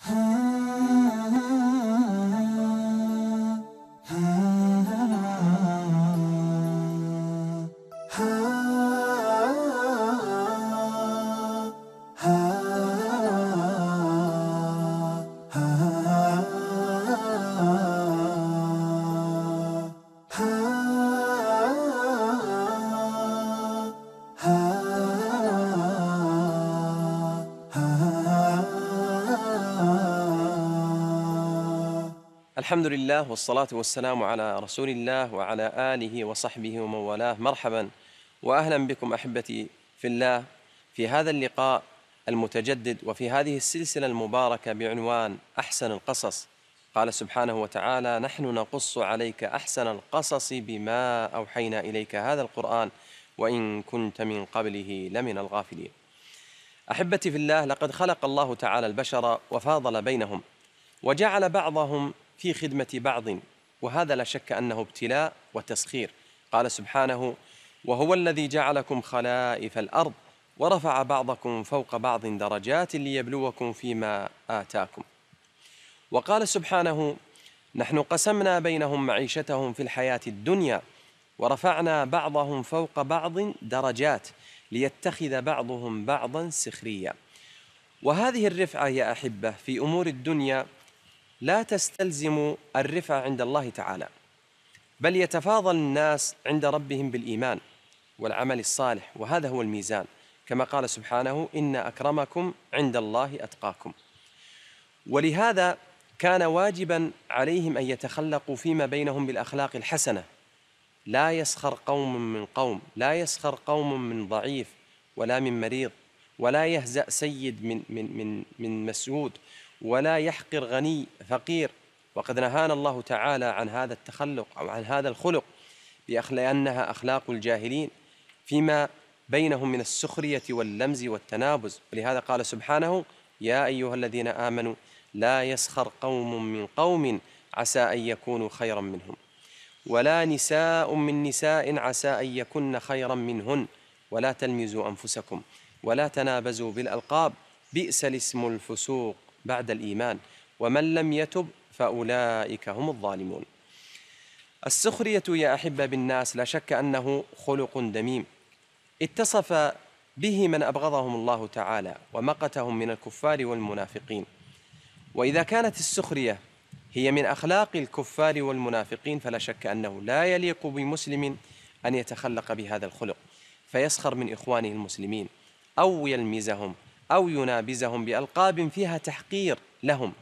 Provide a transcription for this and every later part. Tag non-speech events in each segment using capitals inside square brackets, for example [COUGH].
Huh? الحمد لله والصلاة والسلام على رسول الله وعلى آله وصحبه ومن والاه مرحبا وأهلا بكم أحبتي في الله في هذا اللقاء المتجدد وفي هذه السلسلة المباركة بعنوان أحسن القصص قال سبحانه وتعالى نحن نقص عليك أحسن القصص بما أوحينا إليك هذا القرآن وإن كنت من قبله لمن الغافلين أحبتي في الله لقد خلق الله تعالى البشر وفاضل بينهم وجعل بعضهم في خدمة بعض وهذا لا شك أنه ابتلاء وتسخير قال سبحانه وهو الذي جعلكم خلائف الأرض ورفع بعضكم فوق بعض درجات ليبلوكم فيما آتاكم وقال سبحانه نحن قسمنا بينهم معيشتهم في الحياة الدنيا ورفعنا بعضهم فوق بعض درجات ليتخذ بعضهم بعضا سخريا وهذه الرفعة يا أحبة في أمور الدنيا لا تستلزم الرفعة عند الله تعالى بل يتفاضل الناس عند ربهم بالإيمان والعمل الصالح وهذا هو الميزان كما قال سبحانه إن أكرمكم عند الله أتقاكم ولهذا كان واجبا عليهم أن يتخلقوا فيما بينهم بالأخلاق الحسنة لا يسخر قوم من قوم لا يسخر قوم من ضعيف ولا من مريض ولا يهزأ سيد من من من من مسعود ولا يحقر غني فقير وقد نهانا الله تعالى عن هذا التخلق أو عن هذا الخلق لأنها أخلاق الجاهلين فيما بينهم من السخرية واللمز والتنابز ولهذا قال سبحانه يا أيها الذين آمنوا لا يسخر قوم من قوم عسى أن يكونوا خيرا منهم ولا نساء من نساء عسى أن يكن خيرا منهن ولا تلمزوا أنفسكم ولا تنابزوا بالألقاب بئس الاسم الفسوق بعد الإيمان ومن لم يتب فأولئك هم الظالمون السخرية يا أحبة بالناس لا شك أنه خلق دميم اتصف به من أبغضهم الله تعالى ومقتهم من الكفار والمنافقين وإذا كانت السخرية هي من أخلاق الكفار والمنافقين فلا شك أنه لا يليق بمسلم أن يتخلق بهذا الخلق فيسخر من إخوانه المسلمين أو يلمزهم أو ينابزهم بألقاب فيها تحقير لهم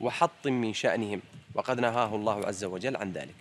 وحط من شأنهم وقد نهاه الله عز وجل عن ذلك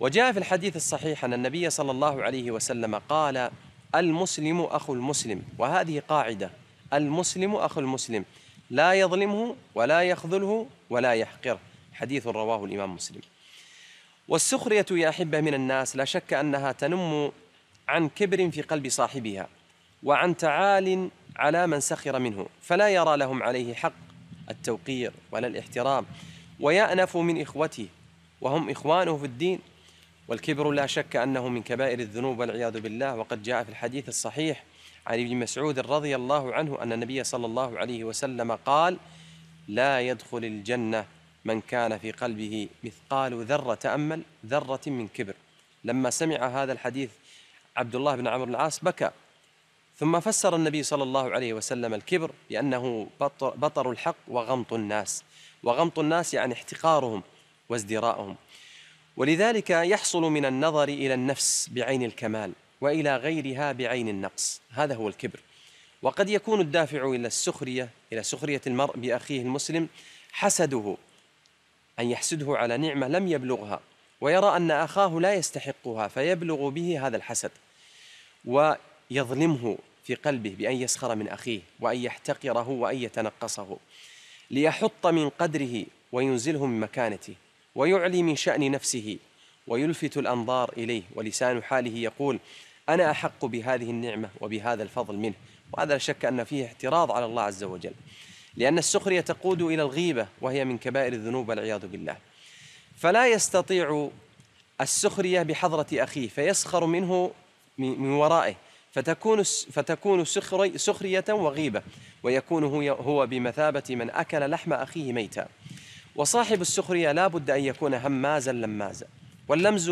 وجاء في الحديث الصحيح أن النبي صلى الله عليه وسلم قال المسلم أخو المسلم وهذه قاعدة المسلم أخو المسلم لا يظلمه ولا يخذله ولا يحقره حديث رواه الإمام مسلم والسخرية يا أحبة من الناس لا شك أنها تنم عن كبر في قلب صاحبها وعن تعال على من سخر منه فلا يرى لهم عليه حق التوقير ولا الاحترام ويأنف من إخوته وهم إخوانه في الدين والكبر لا شك أنه من كبائر الذنوب والعياذ بالله وقد جاء في الحديث الصحيح عن ابن مسعود رضي الله عنه أن النبي صلى الله عليه وسلم قال لا يدخل الجنة من كان في قلبه مثقال ذرة تأمل ذرة من كبر لما سمع هذا الحديث عبد الله بن عمرو العاص بكى ثم فسر النبي صلى الله عليه وسلم الكبر بأنه بطر الحق وغمط الناس وغمط الناس يعني احتقارهم وازدراءهم ولذلك يحصل من النظر إلى النفس بعين الكمال وإلى غيرها بعين النقص هذا هو الكبر وقد يكون الدافع إلى السخرية إلى سخرية المرء بأخيه المسلم حسده أن يحسده على نعمة لم يبلغها ويرى أن أخاه لا يستحقها فيبلغ به هذا الحسد ويظلمه في قلبه بأن يسخر من أخيه وأن يحتقره وأن يتنقصه ليحط من قدره وينزله من مكانته ويعلي من شأن نفسه ويلفت الأنظار إليه ولسان حاله يقول أنا أحق بهذه النعمة وبهذا الفضل منه وهذا لا شك أن فيه احتراض على الله عز وجل لأن السخرية تقود إلى الغيبة وهي من كبائر الذنوب والعياذ بالله فلا يستطيع السخرية بحضرة أخيه فيسخر منه من ورائه فتكون فتكون سخري سخرية وغيبة ويكون هو بمثابة من أكل لحم أخيه ميتا وصاحب السخرية لا بد أن يكون همازا لمازا واللمز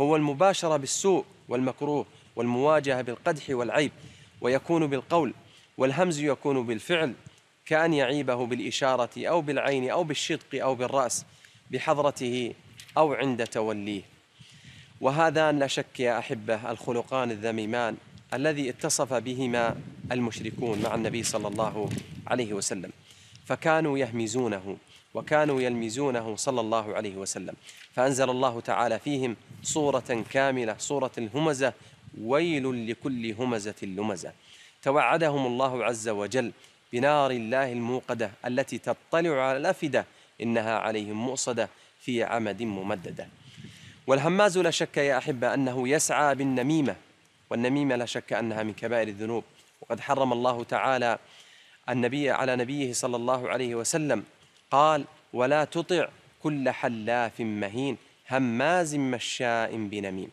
هو المباشرة بالسوء والمكروه والمواجهة بالقدح والعيب ويكون بالقول والهمز يكون بالفعل كأن يعيبه بالإشارة أو بالعين أو بالشدق أو بالرأس بحضرته أو عند توليه وهذان لا شك يا أحبة الخلقان الذميمان الذي اتصف بهما المشركون مع النبي صلى الله عليه وسلم فكانوا يهمزونه وكانوا يلمزونه صلى الله عليه وسلم فأنزل الله تعالى فيهم صورة كاملة صورة الهمزة ويل لكل همزة لمزة توعدهم الله عز وجل بنار الله الموقدة التي تطلع على الأفدة إنها عليهم مؤصدة في عمد ممددة والهماز لا شك يا أحبة أنه يسعى بالنميمة والنميمة لا شك أنها من كبائر الذنوب وقد حرم الله تعالى النبي على نبيه صلى الله عليه وسلم قال ولا تطع كل حلاف مهين هماز مشاء بنميم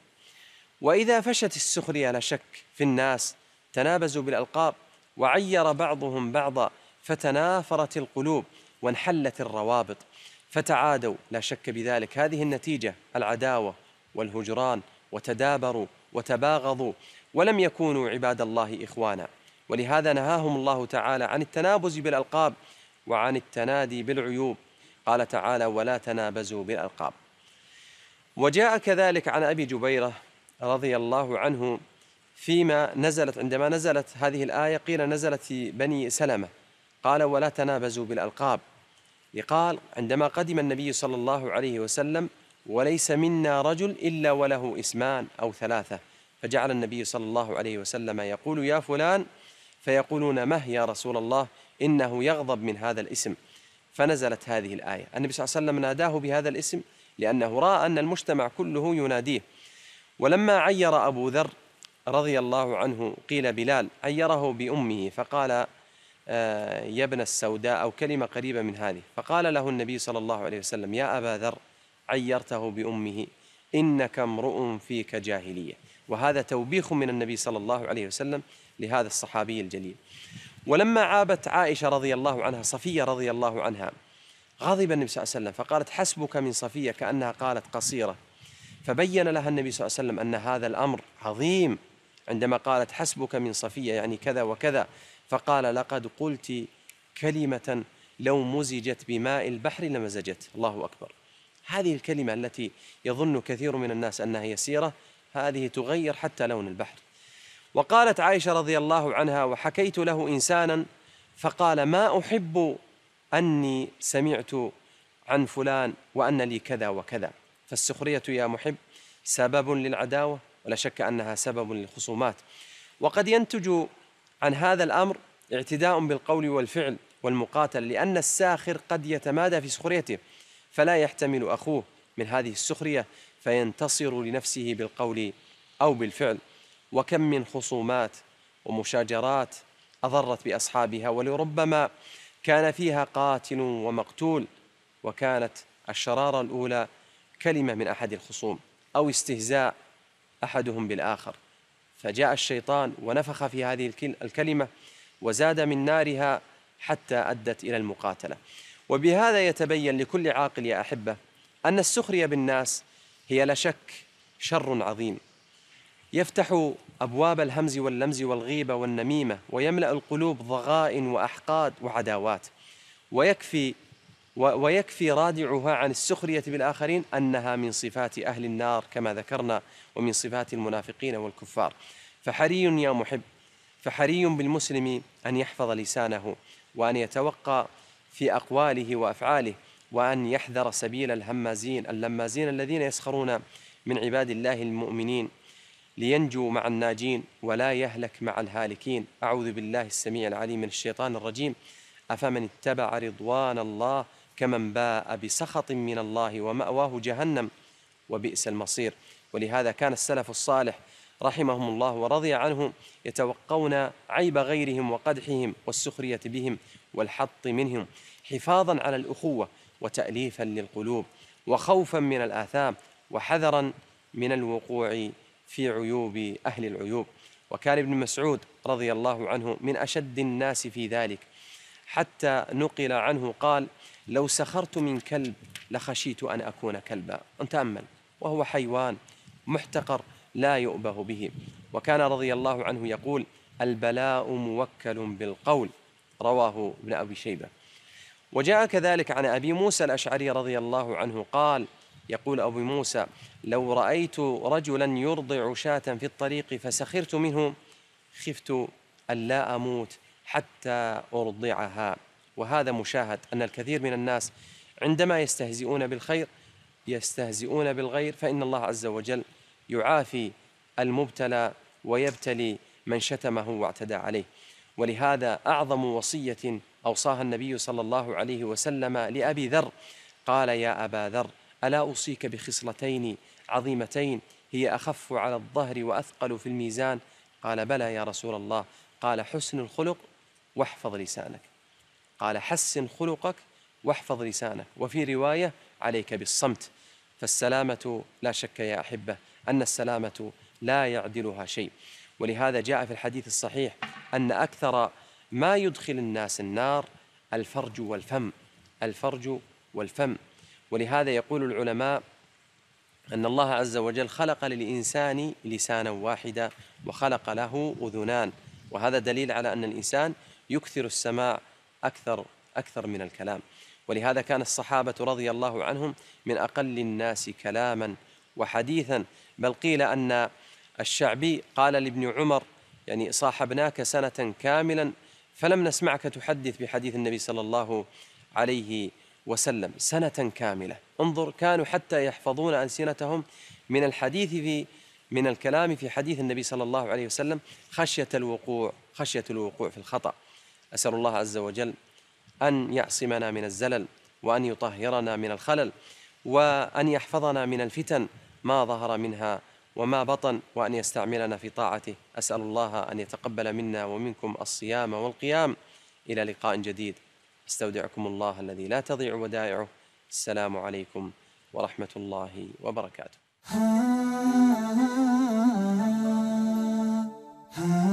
وإذا فشت السخرية لا شك في الناس تنابزوا بالألقاب وعير بعضهم بعضا فتنافرت القلوب وانحلت الروابط فتعادوا لا شك بذلك هذه النتيجة العداوة والهجران وتدابروا وتباغضوا ولم يكونوا عباد الله إخوانا ولهذا نهاهم الله تعالى عن التنابز بالألقاب وعن التنادي بالعيوب قال تعالى ولا تنابزوا بالألقاب وجاء كذلك عن أبي جبيرة رضي الله عنه فيما نزلت عندما نزلت هذه الآية قيل نزلت في بني سلمة قال ولا تنابزوا بالألقاب قال عندما قدم النبي صلى الله عليه وسلم وليس منا رجل إلا وله اسمان أو ثلاثة فجعل النبي صلى الله عليه وسلم يقول يا فلان فيقولون مه يا رسول الله إنه يغضب من هذا الاسم فنزلت هذه الآية النبي صلى الله عليه وسلم ناداه بهذا الاسم لأنه رأى أن المجتمع كله يناديه ولما عير أبو ذر رضي الله عنه قيل بلال عيره بأمه فقال آه، يا ابن السوداء أو كلمة قريبة من هذه فقال له النبي صلى الله عليه وسلم يا أبا ذر عيرته بأمه إنك امرؤ فيك جاهلية وهذا توبيخ من النبي صلى الله عليه وسلم لهذا الصحابي الجليل ولما عابت عائشة رضي الله عنها صفية رضي الله عنها غضب النبي صلى الله عليه وسلم فقالت حسبك من صفية كأنها قالت قصيرة فبين لها النبي صلى الله عليه وسلم أن هذا الأمر عظيم عندما قالت حسبك من صفية يعني كذا وكذا فقال لقد قلت كلمة لو مزجت بماء البحر لمزجت الله أكبر هذه الكلمة التي يظن كثير من الناس أنها يسيرة هذه تغير حتى لون البحر وقالت عائشة رضي الله عنها وحكيت له إنسانا فقال ما أحب أني سمعت عن فلان وأن لي كذا وكذا فالسخرية يا محب سبب للعداوة ولا شك أنها سبب للخصومات وقد ينتج عن هذا الأمر اعتداء بالقول والفعل والمقاتل لأن الساخر قد يتمادى في سخريته فلا يحتمل أخوه من هذه السخرية فينتصر لنفسه بالقول أو بالفعل وكم من خصومات ومشاجرات أضرت بأصحابها ولربما كان فيها قاتل ومقتول وكانت الشرارة الأولى كلمة من أحد الخصوم أو استهزاء أحدهم بالآخر فجاء الشيطان ونفخ في هذه الكلمة وزاد من نارها حتى أدت إلى المقاتلة وبهذا يتبين لكل عاقل يا أحبة أن السخرية بالناس هي لا شك شر عظيم يفتح أبواب الهمز واللمز والغيبة والنميمة ويملأ القلوب ضغائن وأحقاد وعداوات ويكفي ويكفي رادعها عن السخرية بالآخرين أنها من صفات أهل النار كما ذكرنا ومن صفات المنافقين والكفار فحري يا محب فحري بالمسلم أن يحفظ لسانه وأن يتوقى في أقواله وأفعاله وأن يحذر سبيل الهمازين اللمازين الذين يسخرون من عباد الله المؤمنين لينجو مع الناجين ولا يهلك مع الهالكين أعوذ بالله السميع العليم من الشيطان الرجيم أفمن اتبع رضوان الله كمن باء بسخط من الله ومأواه جهنم وبئس المصير ولهذا كان السلف الصالح رحمهم الله ورضي عنهم يتوقون عيب غيرهم وقدحهم والسخرية بهم والحط منهم حفاظا على الأخوة وتأليفا للقلوب وخوفا من الآثام وحذرا من الوقوع في عيوب أهل العيوب وكان ابن مسعود رضي الله عنه من أشد الناس في ذلك حتى نقل عنه قال لو سخرت من كلب لخشيت أن أكون كلبا أنت أمل وهو حيوان محتقر لا يؤبه به وكان رضي الله عنه يقول البلاء موكل بالقول رواه ابن أبي شيبة وجاء كذلك عن أبي موسى الأشعري رضي الله عنه قال يقول أبو موسى لو رأيت رجلا يرضع شاة في الطريق فسخرت منه خفت ألا أموت حتى أرضعها وهذا مشاهد أن الكثير من الناس عندما يستهزئون بالخير يستهزئون بالغير فإن الله عز وجل يعافي المبتلى ويبتلي من شتمه واعتدى عليه ولهذا أعظم وصية أوصاها النبي صلى الله عليه وسلم لأبي ذر قال يا أبا ذر ألا أوصيك بخصلتين عظيمتين هي أخف على الظهر وأثقل في الميزان قال بلى يا رسول الله قال حسن الخلق واحفظ لسانك قال حسن خلقك واحفظ لسانك وفي رواية عليك بالصمت فالسلامة لا شك يا أحبة أن السلامة لا يعدلها شيء ولهذا جاء في الحديث الصحيح أن أكثر ما يدخل الناس النار الفرج والفم الفرج والفم ولهذا يقول العلماء أن الله عز وجل خلق للإنسان لسانا واحدا وخلق له أذنان وهذا دليل على أن الإنسان يكثر السماع أكثر أكثر من الكلام ولهذا كان الصحابة رضي الله عنهم من أقل الناس كلاما وحديثا بل قيل أن الشعبي قال لابن عمر يعني صاحبناك سنة كاملا فلم نسمعك تحدث بحديث النبي صلى الله عليه وسلم سنة كاملة انظر كانوا حتى يحفظون ألسنتهم من الحديث في من الكلام في حديث النبي صلى الله عليه وسلم خشية الوقوع خشية الوقوع في الخطأ أسأل الله عز وجل أن يعصمنا من الزلل وأن يطهرنا من الخلل وأن يحفظنا من الفتن ما ظهر منها وما بطن وأن يستعملنا في طاعته أسأل الله أن يتقبل منا ومنكم الصيام والقيام إلى لقاء جديد استودعكم الله الذي لا تضيع ودائعه السلام عليكم ورحمة الله وبركاته [LAUGHS]